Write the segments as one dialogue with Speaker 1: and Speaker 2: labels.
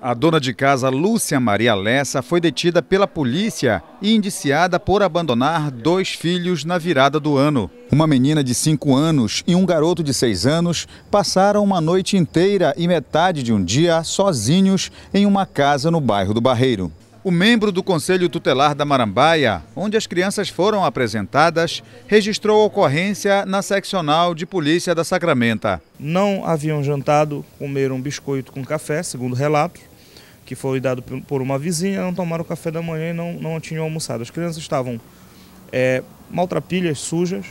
Speaker 1: A dona de casa Lúcia Maria Lessa foi detida pela polícia e indiciada por abandonar dois filhos na virada do ano. Uma menina de 5 anos e um garoto de 6 anos passaram uma noite inteira e metade de um dia sozinhos em uma casa no bairro do Barreiro o membro do Conselho Tutelar da Marambaia, onde as crianças foram apresentadas, registrou ocorrência na seccional de polícia da Sacramenta.
Speaker 2: Não haviam jantado, comeram um biscoito com café, segundo relatos, que foi dado por uma vizinha, não tomaram café da manhã e não, não tinham almoçado. As crianças estavam é, maltrapilhas, sujas.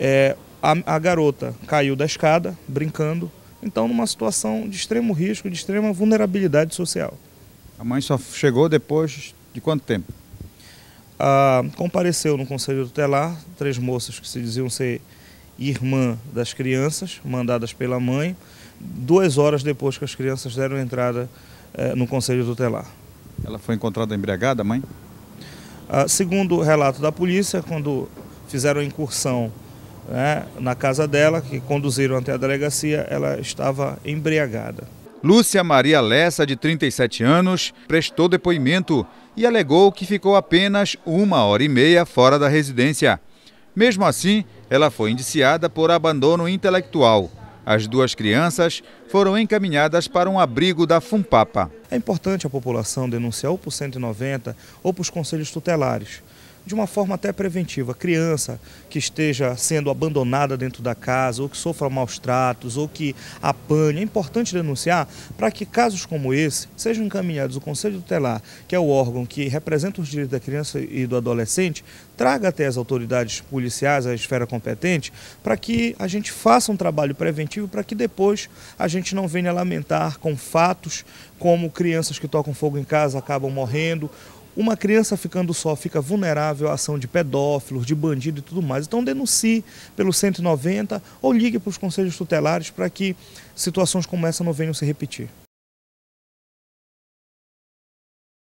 Speaker 2: É, a, a garota caiu da escada, brincando. Então, numa situação de extremo risco, de extrema vulnerabilidade social. A mãe só chegou depois de quanto tempo? Ah, compareceu no Conselho Tutelar três moças que se diziam ser irmã das crianças, mandadas pela mãe, duas horas depois que as crianças deram entrada eh, no Conselho Tutelar.
Speaker 1: Ela foi encontrada embriagada, mãe?
Speaker 2: Ah, segundo o relato da polícia, quando fizeram a incursão né, na casa dela, que conduziram até a delegacia, ela estava embriagada. Lúcia Maria Lessa, de
Speaker 1: 37 anos, prestou depoimento e alegou que ficou apenas uma hora e meia fora da residência. Mesmo assim, ela foi indiciada por abandono intelectual. As duas crianças foram encaminhadas para um abrigo da Fumpapa.
Speaker 2: É importante a população denunciar ou por 190 ou para os conselhos tutelares de uma forma até preventiva. Criança que esteja sendo abandonada dentro da casa, ou que sofra maus tratos, ou que apanhe, é importante denunciar para que casos como esse sejam encaminhados ao Conselho Tutelar, que é o órgão que representa os direitos da criança e do adolescente, traga até as autoridades policiais, a esfera competente, para que a gente faça um trabalho preventivo para que depois a gente não venha lamentar com fatos como crianças que tocam fogo em casa acabam morrendo uma criança ficando só fica vulnerável à ação de pedófilos, de bandido e tudo mais. Então denuncie pelo 190 ou ligue para os conselhos tutelares para que situações como essa não venham se repetir.